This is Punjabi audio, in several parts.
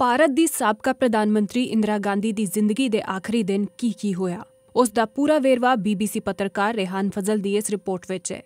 ਭਾਰਤ ਦੀ ਸਾਬਕਾ ਪ੍ਰਧਾਨ ਮੰਤਰੀ ਇੰਦਰਾ ਗਾਂਧੀ ਦੀ ਜ਼ਿੰਦਗੀ ਦੇ ਆਖਰੀ ਦਿਨ ਕੀ ਕੀ ਹੋਇਆ ਉਸ ਦਾ ਪੂਰਾ ਵੇਰਵਾ ਬੀਬੀਸੀ ਪੱਤਰਕਾਰ ਰਿਹਾਨ ਫਜ਼ਲ ਦੀ ਇਸ ਰਿਪੋਰਟ ਵਿੱਚ ਹੈ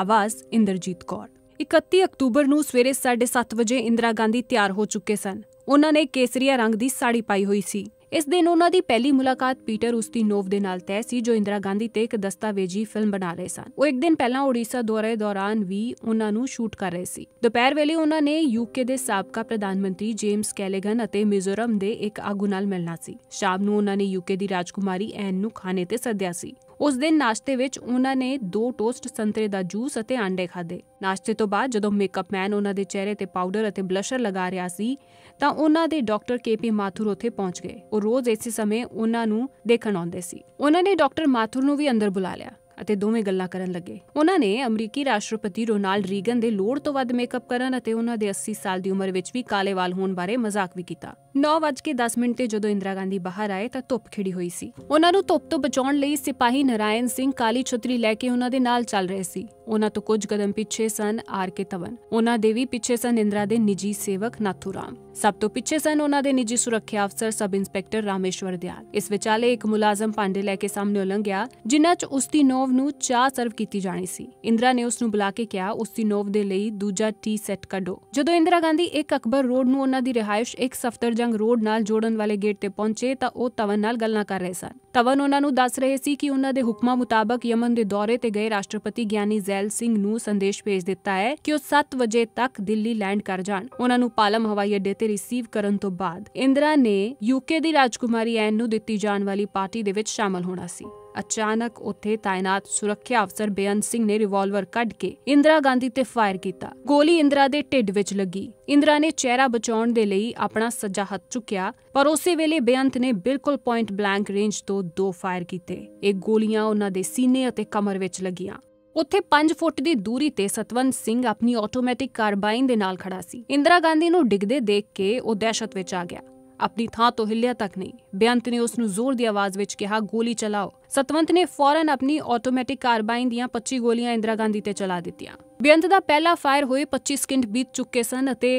ਆਵਾਜ਼ ਇੰਦਰਜੀਤ ਕੌਰ 31 ਅਕਤੂਬਰ ਨੂੰ ਸਵੇਰੇ 7:30 ਵਜੇ ਇੰਦਰਾ ਗਾਂਧੀ ਤਿਆਰ ਹੋ ਚੁੱਕੇ ਸਨ ਉਹਨਾਂ ਨੇ ਕੇਸਰੀਆ ਰੰਗ ਦੀ ਸਾੜੀ ਪਾਈ ਹੋਈ ਸੀ ਇਸ ਦਿਨ ਉਹਨਾਂ ਦੀ ਪਹਿਲੀ ਮੁਲਾਕਾਤ ਪੀਟਰ ਉਸਤੀ ਨੋਵ ਦੇ ਨਾਲ ਤੈਅ ਸੀ ਜੋ ਇੰਦਰਾ ਗਾਂਧੀ ਤੇ ਇੱਕ ਦਸਤਾਵੇਜੀ ਫਿਲਮ ਬਣਾ ਰਹੇ ਸਨ ਉਹ ਇੱਕ ਦਿਨ ਪਹਿਲਾਂ ਓਡੀਸ਼ਾ ਦੌਰੇ ਦੌਰਾਨ ਵੀ ਉਹਨਾਂ ਨੂੰ ਸ਼ੂਟ ਕਰ ਰਹੇ ਸੀ ਦੁਪਹਿਰ ਵੇਲੇ ਉਹਨਾਂ ਨੇ ਯੂਕੇ ਦੇ ਸਾਬਕਾ ਪ੍ਰਧਾਨ ਮੰਤਰੀ ਜੇਮਸ ਕੈਲੇਗਨ ਅਤੇ ਮਿਜ਼ੋਰਮ ਦੇ ਇੱਕ ਆਗੂ ਨਾਲ ਮਿਲਣਾ ਸੀ ਸ਼ਾਮ ਨੂੰ ਉਹਨਾਂ ਨੇ ਯੂਕੇ ਦੀ ਰਾਜਕੁਮਾਰੀ ਐਨ ਨੂੰ ਖਾਣੇ ਤੇ ਸੱਦਿਆ ਸੀ ਉਸ ਦਿਨ ਨਾਸ਼ਤੇ ਵਿੱਚ ਉਹਨਾਂ ਨੇ ਦੋ ਟੋਸਟ ਸੰਤਰੇ ਦਾ ਜੂਸ ਅਤੇ ਆਂਡੇ ਖਾਦੇ ਨਾਸ਼ਤੇ ਤੋਂ ਬਾਅਦ ਜਦੋਂ ਮੇਕਅਪ ਮੈਨ ਉਹਨਾਂ ਦੇ ਚਿਹਰੇ ਤੇ ਪਾਊਡਰ ਅਤੇ ਬਲਸ਼ਰ ਲਗਾ ਰਿਹਾ ਸੀ ਤਾਂ ਉਹਨਾਂ ਦੇ ਡਾਕਟਰ ਕੇਪੀ ਮਾਥੁਰ ਉੱਥੇ ਪਹੁੰਚ ਗਏ ਉਹ ਰੋਜ਼ ਇਸੇ ਸਮੇਂ ਉਹਨਾਂ ਨੂੰ ਦੇਖਣ ਆਉਂਦੇ ਸੀ ਉਹਨਾਂ ਨੇ ਡਾਕਟਰ ਮਾਥੁਰ ਨੂੰ ਵੀ ਅੰਦਰ ਬੁਲਾ ਲਿਆ ਅਤੇ ਦੋਵੇਂ ਗੱਲਾਂ ਕਰਨ ਲੱਗੇ ਉਹਨਾਂ ਨੇ ਅਮਰੀਕੀ ਰਾਸ਼ਟਰਪਤੀ ਰੋਨਾਲਡ ਰੀਗਨ ਦੇ ਲੋੜ ਤੋਂ ਵੱਧ ਮੇਕਅਪ ਕਰਨ ਅਤੇ ਉਹਨਾਂ ਦੇ 80 ਸਾਲ ਦੀ ਉਮਰ ਵਿੱਚ ਵੀ ਕਾਲੇ ਵਾਲ ਹੋਣ ਬਾਰੇ ਮਜ਼ਾਕ ਵੀ ਕੀਤਾ 9:10 ਮਿੰਟ ਤੇ ਜਦੋਂ ਇੰਦਰਾ ਗਾਂਧੀ ਬਾਹਰ ਆਏ ਤਾਂ ਧੁੱਪ ਖਿੜੀ ਹੋਈ ਸੀ ਉਹਨਾਂ ਨੂੰ ਧੁੱਪ ਤੋਂ ਬਚਾਉਣ ਲਈ ਸਿਪਾਹੀ ਨਰਾਇਣ ਸਿੰਘ ਕਾਲੀ ਛਤਰੀ ਲੈ ਕੇ ਉਹਨਾਂ ਦੇ ਨਾਲ ਚੱਲ ਰਹੇ ਸੀ ਉਹਨਾਂ ਤੋਂ ਕੁਝ ਕਦਮ ਪਿੱਛੇ ਸਨ ਆਰ ਕੇ ਤਵਨ ਉਹਨਾਂ ਦੇ ਵੀ ਪਿੱਛੇ ਸਨ ਇੰਦਰਾ ਦੇ ਨਿੱਜੀ ਸੇਵਕ ਨਾਥੂਰਾਮ ਸਭ ਤੋਂ ਪਿੱਛੇ ਸਨ ਉਹਨਾਂ ਦੇ ਨਿੱਜੀ ਸੁਰੱਖਿਆ ਅਫਸਰ ਸਬ ਇੰਸਪੈਕਟਰ ਰਾਮੇਸ਼ਵਰ ਦਿਆਲ ਇਸ ਵਿਚਾਲੇ ਇੱਕ ਮੁਲਾਜ਼ਮ ਪਾਂਡੇ ਲੈ ਕੇ ਸਾਹਮਣੇ ਲੰਘਿਆ ਜਿਨ੍ਹਾਂ 'ਚ ਉਸ ਦੀ ਨੋਵ ਨੂੰ ਚਾਹ ਸਰਵ ਕੀਤੀ ਜਾਣੀ ਸੀ ਇੰਦਰਾ ਨੇ ਉਸ ਨੂੰ ਬੁਲਾ ਕੇ ਕਿਹਾ ਉਸ ਦੀ ਨੋਵ ਦੇ ਲਈ ਦੂਜਾ ਟੀ ਸੈੱਟ ਕੱਢੋ ਜਦੋਂ ਇੰਦਰਾ ਗਾਂਧੀ ਇੱਕ ਅਕਬਰ ਰੋਡ ਨੂੰ ਉਹਨਾਂ ਦੀ ਰਿਹਾਇਸ਼ ਇੱਕ ਸਫਤਰ ਜੰਗ ਰੋਡ ਨਾਲ ਜੋੜਨ ਵਾਲੇ ਗੇਟ ਤੇ ਪਹੁੰਚੇ ਤਾਂ ਉਹ ਤਵਨ ਨਾਲ ਗੱਲਾਂ ਕਰ ਰਹੇ ਸਨ ਤਵਨ ਉਹਨਾਂ ਨੂੰ ਦੱਸ ਰਹੇ ਸੀ ਕਿ ਉਹਨਾਂ ਦੇ ਹੁਕਮਾਂ ਮੁਤਾਬਕ ਯਮਨ ਦੇ ਦੌਰੇ ਤੇ ਗਏ ਰਾਸ਼ਟਰਪਤੀ ਗਿਆਨੀ ਜ਼ੈਲ ਸਿੰਘ ਨੂੰ ਸੰਦੇਸ਼ ਭੇਜ ਦਿੱਤਾ ਹੈ ਕਿ ਉਹ 7 ਵਜੇ ਤੱਕ ਦਿੱਲੀ ਲੈਂਡ ਕਰ ਜਾਣ ਉਹਨਾਂ ਨੂੰ ਪਾਲਮ ਹਵਾਈ ਅੱਡੇ ਤੇ ਰਿਸੀਵ ਕਰਨ ਤੋਂ ਬਾਅਦ ਇੰਦਰਾ ਨੇ ਯੂਕੇ ਦੀ ਰਾਜਕੁਮਾਰੀ ਐਨ ਨੂੰ ਦਿੱਤੀ ਜਾਣ ਵਾਲੀ ਪਾਰਟੀ ਦੇ ਵਿੱਚ ਸ਼ਾਮਲ ਹੋਣਾ ਸੀ ਅਚਾਨਕ ਉੱਥੇ ਤਾਇਨਾਤ ਸੁਰੱਖਿਆ ਅਫਸਰ ਬੇਅੰਤ ਸਿੰਘ ਨੇ ਰਿਵਾਲਵਰ ਕੱਢ ਕੇ ਇੰਦਰਾ ਗਾਂਧੀ ਤੇ ਫਾਇਰ ਕੀਤਾ ਗੋਲੀ ਇੰਦਰਾ ਦੇ ਢਿੱਡ ਵਿੱਚ ਲੱਗੀ ਇੰਦਰਾ ਨੇ ਚਿਹਰਾ ਬਚਾਉਣ ਦੇ ਲਈ ਆਪਣਾ ਸੱਜਾ ਹੱਥ ਚੁੱਕਿਆ ਪਰ ਉਸੇ ਵੇਲੇ ਬੇਅੰਤ ਨੇ ਬਿਲਕੁਲ ਪੁਆਇੰਟ ਬਲੈਂਕ ਰੇਂਜ ਤੋਂ ਦੋ ਫਾਇਰ ਕੀਤੇ ਇਹ ਗੋਲੀਆਂ ਉਹਨਾਂ ਦੇ ਸੀਨੇ ਅਤੇ ਕਮਰ ਵਿੱਚ ਲੱਗੀਆਂ ਉੱਥੇ 5 ਫੁੱਟ ਦੀ ਦੂਰੀ ਤੇ ਸਤਵੰਤ ਸਿੰਘ ਆਪਣੀ ਆਟੋਮੈਟਿਕ ਕਾਰਬਾਈਨ ਦੇ ਨਾਲ ਖੜਾ ਸੀ ਇੰਦਰਾ ਗਾਂਧੀ ਨੂੰ ਡਿੱਗਦੇ ਦੇਖ ਕੇ ਉਹ ਦਹਿਸ਼ਤ ਵਿੱਚ ਆ ਗਿਆ ਆਪਣੀ ਥਾਂ ਤੋਂ ਹਿੱਲਿਆ ਤੱਕ ਨਹੀਂ ਬੇਅੰਤ ਨੇ ਉਸ ਨੂੰ ਜ਼ੋਰ ਦੀ ਆਵਾਜ਼ ਵਿੱਚ ਕਿਹਾ ਗੋਲੀ ਚਲਾਓ ਸਤਵੰਤ ਨੇ ਫੌਰਨ ਆਪਣੀ ਆਟੋਮੈਟਿਕ ਕਾਰਬਾਈਨ ਦੀਆਂ 25 ਗੋਲੀਆਂ ਇੰਦਰਾ ਗਾਂਧੀ ਤੇ ਚਲਾ ਦਿੱਤੀਆਂ ਬੇਅੰਤ ਦਾ ਪਹਿਲਾ ਫਾਇਰ ਹੋਏ 25 ਸਕਿੰਟ ਬੀਤ ਚੁੱਕੇ ਸਨ ਅਤੇ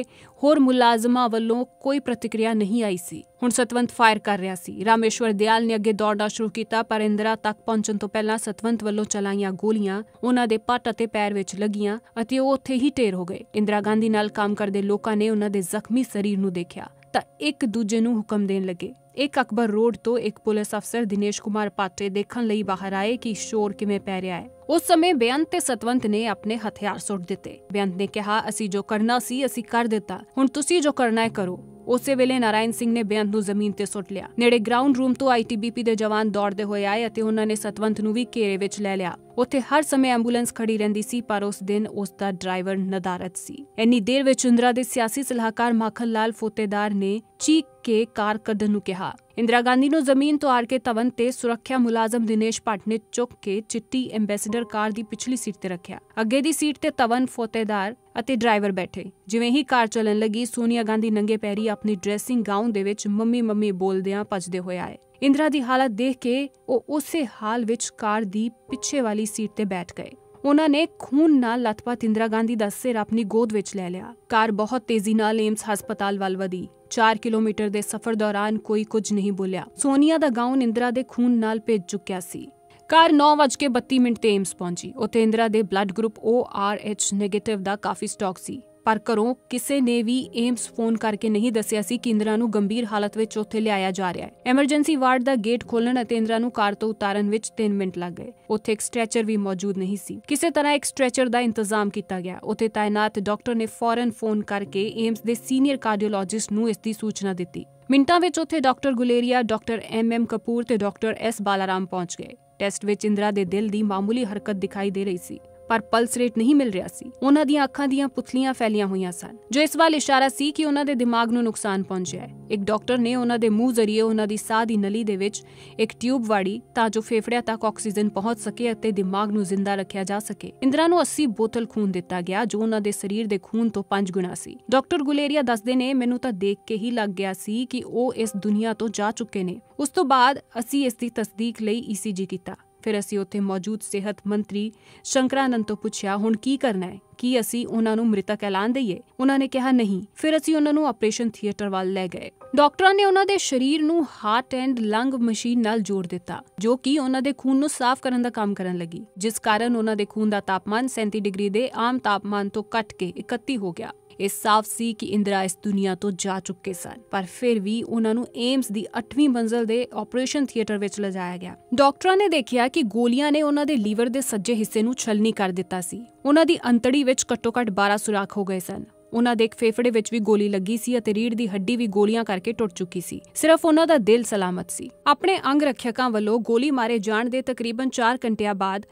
ਹੋਰ ਮੁਲਾਜ਼ਮਾਂ ਵੱਲੋਂ ਕੋਈ ਪ੍ਰਤੀਕਿਰਿਆ ਨਹੀਂ ਆਈ ਸੀ ਹੁਣ ਸਤਵੰਤ ਫਾਇਰ ਕਰ ਰਿਹਾ ਸੀ ਰਾਮੇਸ਼ਵਰ ਦਿਆਲ ਨੇ ਅੱਗੇ ਦੌੜਨਾ ਸ਼ੁਰੂ ਕੀਤਾ ਪਰ ਇੰਦਰਾ ਤੱਕ ਪਹੁੰਚਣ ਤੋਂ ਪਹਿਲਾਂ ਸਤਵੰਤ ਵੱਲੋਂ ਚਲਾਈਆਂ ਗੋਲੀਆਂ ਉਹਨਾਂ ਦੇ ਪੱਟ ਅਤੇ ਪੈਰ ਵਿੱਚ ਲੱਗੀਆਂ ਅਤੇ ਉਹ ਉੱਥੇ ਹੀ ਢੇਰ ਹੋ ਗਏ ਇੰਦਰਾ ਗਾਂਧੀ ਨਾਲ ਕੰਮ ਕਰਦੇ ਲੋਕਾਂ ਨੇ ਉਹਨਾਂ ਦੇ ਜ਼ਖਮੀ ਸਰੀਰ ਨੂੰ ਦੇਖਿਆ ਤਾਂ ਇੱਕ ਦੂਜੇ ਨੂੰ ਹੁਕਮ ਦੇਣ ਲੱਗੇ ਇੱਕ ਅਕਬਰ ਰੋਡ ਤੋਂ ਇੱਕ ਪੁਲਿਸ ਅਫਸਰ ਦਿਨੇਸ਼ ਕੁਮਾਰ ਪਾਟੇ ਦੇਖਣ ਲਈ ਬਾਹਰ ਆਏ ਕਿ ਸ਼ੋਰ ਕਿਵੇਂ ਪੈ ਰਿਹਾ ਹੈ ਉਸ ਸਮੇਂ ਬੇਅੰਤ ਤੇ ਸਤਵੰਤ ਨੇ ਆਪਣੇ ਹਥਿਆਰ ਸੁੱਟ ਦਿੱਤੇ ਬੇਅੰਤ ਨੇ ਕਿਹਾ ਅਸੀਂ ਜੋ ਕਰਨਾ ਸੀ ਅਸੀਂ ਕਰ ਦਿੱਤਾ ਹੁਣ ਤੁਸੀਂ ਜੋ ਕਰਨਾ ਹੈ ਕਰੋ ਉਸੇ ਵੇਲੇ ਨਾਰਾਇਣ ਸਿੰਘ ਨੇ ਬੇਅੰਤ ਨੂੰ ਜ਼ਮੀਨ ਤੇ ਸੁੱਟ ਲਿਆ ਨੇੜੇ ਗਰਾਊਂਡ ਰੂਮ ਤੋਂ ਆਈਟੀਬੀਪੀ ਦੇ ਜਵਾਨ ਦੌੜਦੇ ਹੋਏ ਆਏ ਅਤੇ ਉਹਨਾਂ ਨੇ ਸਤਵੰਤ ਨੂੰ ਵੀ ਘੇਰੇ ਵਿੱਚ ਲੈ ਲਿਆ ਉੱਥੇ ਹਰ ਸਮੇਂ ਐਂਬੂਲੈਂਸ ਖੜੀ ਰਹਿੰਦੀ ਸੀ ਪਰ ਉਸ ਦਿਨ ਉਸ ਦਾ ਡਰਾਈਵਰ ਨਦਾਰਤ ਸੀ ਇੰਨੀ ਦੇਰ ਵਿੱਚ ਇੰਦਰਾ ਦੇ ਸਿਆਸੀ ਸਲਾਹਕਾਰ ਮਾਖਨ ਲਾਲ ਫੋਤੇਦਾਰ ਨੇ ਚੀਕ ਕੇ ਕਾਰ ਕੱਢਣ ਨੂੰ ਕਿਹਾ ਇੰਦਰਾ ਗਾਂਧੀ ਨੂੰ ਜ਼ਮੀਨ ਤੋਂ ਆਰ ਕੇ ਤਵਨ ਤੇ ਸੁਰੱਖਿਆ ਮੁਲਾਜ਼ਮ ਦਿਨੇਸ਼ ਭੱਟ ਨੇ ਚੁੱਕ ਕੇ ਚਿੱਟੀ ਐਂਬੈਸਡਰ ਕਾਰ ਦੀ ਪਿਛਲੀ ਸੀਟ ਤੇ ਰੱਖਿਆ ਅੱਗੇ ਦੀ ਸੀਟ ਤੇ ਤਵਨ ਫੋਤੇਦਾਰ ਅਤੇ ਡਰਾਈਵਰ ਬੈਠੇ ਜਿਵੇਂ ਹੀ ਕਾਰ ਚੱਲਣ ਲੱਗੀ ਸੋਨੀਆ ਗਾਂਧੀ ਨੰਗੇ ਪੈਰੀ ਆਪਣੀ ਡਰੈਸਿੰਗ ਗਾਊਨ ਦੇ ਵਿੱਚ ਮੰਮੀ ਮੰਮੀ ਬੋਲਦਿਆਂ ਭੱਜਦੇ ਹੋਏ ਆਏ ਇੰਦਰਾ ਦੀ ਹਾਲਤ ਦੇਖ ਕੇ ਉਹ ਉਸੇ ਹਾਲ ਵਿੱਚ ਕਾਰ ਦੀ ਪਿੱਛੇ ਵਾਲੀ ਸੀਟ ਤੇ ਬੈਠ ਗਏ ਉਹਨਾਂ ਨੇ ਖੂਨ ਨਾਲ ਲਤਪਤ ਇੰਦਰਾ ਗਾਂਧੀ ਦਾ ਸਿਰ ਆਪਣੀ ਗੋਦ ਵਿੱਚ ਲੈ ਲਿਆ ਕਾਰ ਬਹੁਤ ਤੇਜ਼ੀ ਨਾਲ ਏਮਸ ਹਸਪਤਾਲ ਵੱਲ ਵਧੀ 4 ਕਿਲੋਮੀਟਰ ਦੇ ਸਫ਼ਰ ਦੌਰਾਨ ਕੋਈ ਕੁਝ ਨਹੀਂ ਬੋਲਿਆ ਸੋਨੀਆ ਦਾ ਗਾਊਨ ਇੰਦਰਾ ਦੇ ਖੂਨ ਨਾਲ ਭਿੱਜ ਚੁੱਕਿਆ ਸੀ ਕਾਰ 9:32 ਮਿੰਟ ਤੇ ਏਮਸ ਪਹੁੰਚੀ ਉੱਥੇ ਇੰਦਰਾ ਦੇ blood group O R H negative ਦਾ ਕਾਫੀ ਸਟਾਕ ਸੀ ਪਰ ਘਰੋਂ ਕਿਸੇ ਨੇ ਵੀ ਏਮਸ ਫੋਨ ਕਰਕੇ ਨਹੀਂ ਦੱਸਿਆ ਸੀ ਕਿ ਇੰਦਰਾ ਨੂੰ ਗੰਭੀਰ ਹਾਲਤ ਵਿੱਚ ਉੱਥੇ ਲਿਆਇਆ ਜਾ ਰਿਹਾ ਹੈ ਐਮਰਜੈਂਸੀ ਵਾਰਡ ਦਾ ਗੇਟ ਖੋਲਣ ਅਤੇ ਇੰਦਰਾ ਨੂੰ ਕਾਰ ਤੋਂ ਉਤਾਰਨ ਵਿੱਚ 3 ਮਿੰਟ ਲੱਗ ਗਏ ਉੱਥੇ ਇੱਕ ਸਟ੍ਰੈਚਰ ਵੀ ਮੌਜੂਦ ਨਹੀਂ ਸੀ ਕਿਸੇ ਤਰ੍ਹਾਂ ਇੱਕ ਸਟ੍ਰੈਚਰ ਦਾ ਇੰਤਜ਼ਾਮ ਕੀਤਾ ਗਿਆ ਉੱਥੇ ਤਾਇਨਾਤ ਡਾਕਟਰ ਨੇ ਫੌਰਨ ਫੋਨ ਕਰਕੇ ਏਮਸ ਦੇ ਸੀਨੀਅਰ ਕਾਰਡੀਓਲੋਜਿਸਟ ਨੂੰ ਇਸ ਦੀ ਸੂਚਨਾ ਦਿੱਤੀ ਮਿੰਟਾਂ ਵਿੱਚ ਉੱਥੇ doctor Guleria doctor M M Kapoor ਤੇ ਡਾਕਟਰ ਐਸ ਬਾਲਾਰਾਮ ਪਹੁੰਚ ਗਏ ਟੈਸਟ ਵਿੱਚ ਇੰਦਰਾ ਦੇ ਦਿਲ ਦੀ ਮਾਮੂਲੀ ਹਰਕਤ ਦਿਖਾਈ ਦੇ ਰਹੀ ਸੀ ਪਰ ਪਲਸ ਰੇਟ ਨਹੀਂ ਮਿਲ ਰਿਹਾ ਸੀ ਉਹਨਾਂ ਦੀਆਂ ਅੱਖਾਂ ਦੀਆਂ ਪੁਤਲੀਆਂ ਫੈਲੀਆਂ ਹੋਈਆਂ ਸਨ ਜੋ ਇਸ ਵੱਲ ਇਸ਼ਾਰਾ ਸੀ ਕਿ ਉਹਨਾਂ ਦੇ ਦਿਮਾਗ ਨੂੰ ਨੁਕਸਾਨ ਪਹੁੰਚਿਆ ਹੈ ਇੱਕ ਡਾਕਟਰ ਨੇ ਉਹਨਾਂ ਦੇ ਮੂੰਹ ਜ਼ਰੀਏ ਉਹਨਾਂ ਦੀ ਸਾਹ ਦੀ ਨਲੀ ਦੇ ਵਿੱਚ ਇੱਕ ਟਿਊਬ ਵਾੜੀ ਤਾਂ ਜੋ ਫੇਫੜਿਆਂ ਤੱਕ ਆਕਸੀਜਨ ਪਹੁੰਚ ਸਕੇ ਅਤੇ ਦਿਮਾਗ ਨੂੰ ਜ਼ਿੰਦਾ ਰੱਖਿਆ ਜਾ ਸਕੇ ਇੰਦਰਾ ਨੂੰ 80 ਬੋਤਲ ਖੂਨ ਦਿੱਤਾ ਗਿਆ ਜੋ ਉਹਨਾਂ ਦੇ ਸਰੀਰ ਦੇ ਖੂਨ ਤੋਂ 5 ਗੁਣਾ ਸੀ ਡਾਕਟਰ ਗੁਲੇਰੀਆ ਦੱਸਦੇ ਨੇ ਮੈਨੂੰ ਤਾਂ ਦੇਖ ਕੇ ਹੀ ਲੱਗ ਗਿਆ ਸੀ ਕਿ ਉਹ ਇਸ ਦੁਨੀਆ ਤੋਂ ਜਾ ਚੁੱਕੇ ਨੇ ਉਸ ਤੋਂ ਬਾਅਦ ਅਸੀਂ ਇਸ ਦੀ ਤਸਦੀਕ ਲਈ ਈਸੀਜੀ e ਕੀਤਾ ਫਿਰ ਅਸੀਂ ਉੱਥੇ ਮੌਜੂਦ ਸਿਹਤ ਮੰਤਰੀ ਸ਼ੰਕਰਾਨੰਦ ਤੋਂ ਪੁੱਛਿਆ ਹੁਣ ਕੀ ਕਰਨਾ ਹੈ ਕੀ ਅਸੀਂ ਉਹਨਾਂ ਨੂੰ ਮ੍ਰਿਤਕ ਐਲਾਨ ਦਈਏ ਉਹਨਾਂ ਨੇ ਕਿਹਾ ਨਹੀਂ ਫਿਰ ਅਸੀਂ ਉਹਨਾਂ ਨੂੰ ਆਪਰੇਸ਼ਨ ਥੀਏਟਰ ਵੱਲ ਲੈ ਗਏ ਡਾਕਟਰਾਂ ਨੇ ਉਹਨਾਂ ਦੇ ਸਰੀਰ ਨੂੰ ਹਾਰਟ ਐਂਡ ਲੰਗ ਮਸ਼ੀਨ ਨਾਲ ਜੋੜ ਦਿੱਤਾ ਜੋ ਕਿ ਉਹਨਾਂ ਦੇ ਖੂਨ ਨੂੰ ਸਾਫ਼ ਕਰਨ ਦਾ ਕੰਮ ਕਰਨ ਲੱਗੀ ਜਿਸ ਕਾਰਨ ਉਹਨਾਂ ਦੇ ਖੂਨ ਦਾ ਤਾਪਮਾਨ 37 ਡਿਗਰੀ ਦੇ ਆਮ ਤਾਪਮਾਨ ਤੋਂ ਘਟ ਕੇ 31 ਹੋ ਗਿਆ ਇਹ ਸਾਫ਼ ਸੀ ਕਿ ਇੰਦਰਾ ਇਸ ਦੁਨੀਆ ਤੋਂ ਜਾ ਚੁੱਕੇ ਸਨ ਪਰ ਫਿਰ ਵੀ ਉਹਨਾਂ ਨੂੰ ਏਮਸ ਦੀ 8ਵੀਂ ਮੰਜ਼ਲ ਦੇ ਆਪਰੇਸ਼ਨ ਥੀਏਟਰ ਵਿੱਚ ਲਿਜਾਇਆ ਗਿਆ ਡਾਕਟਰਾਂ ਨੇ ਦੇਖਿਆ ਕਿ ਗੋਲੀਆਂ ਨੇ ਉਹਨਾਂ ਦੇ ਲੀਵਰ ਦੇ ਸੱਜੇ ਹਿੱਸੇ ਨੂੰ ਛਲਨੀ ਕਰ ਦਿੱਤਾ ਸੀ ਉਹਨਾਂ ਦੀ ਅੰਤੜੀ ਵਿੱਚ ਘੱਟੋ-ਘੱਟ 12 ਸੁਰਾਖ ਹੋ ਗਏ ਸਨ ਉਹਨਾਂ ਦੇ ਇੱਕ ਫੇਫੜੇ ਵਿੱਚ ਵੀ ਗੋਲੀ ਲੱਗੀ ਸੀ ਅਤੇ ਰੀੜ ਦੀ ਹੱਡੀ ਵੀ ਗੋਲੀਆਂ ਕਰਕੇ ਟੁੱਟ ਚੁੱਕੀ ਸੀ ਸਿਰਫ ਉਹਨਾਂ ਦਾ ਦਿਲ ਸਲਾਮਤ ਸੀ ਆਪਣੇ ਅੰਗ ਰੱਖਿਆਕਾਂ ਵੱਲੋਂ ਗੋਲੀ ਮਾਰੇ ਜਾਣ ਦੇ ਤਕਰੀਬਨ 4 ਘੰਟਿਆਂ ਬਾਅਦ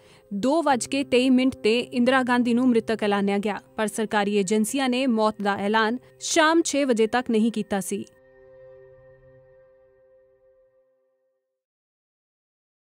2:23 ਮਿੰਟ ਤੇ ਇੰਦਰਾ ਗਾਂਧੀ ਨੂੰ ਮ੍ਰਿਤਕ ਐਲਾਨਿਆ ਗਿਆ ਪਰ ਸਰਕਾਰੀ ਏਜੰਸੀਆਂ ਨੇ ਮੌਤ ਦਾ ਐਲਾਨ ਸ਼ਾਮ 6 ਵਜੇ ਤੱਕ ਨਹੀਂ ਕੀਤਾ ਸੀ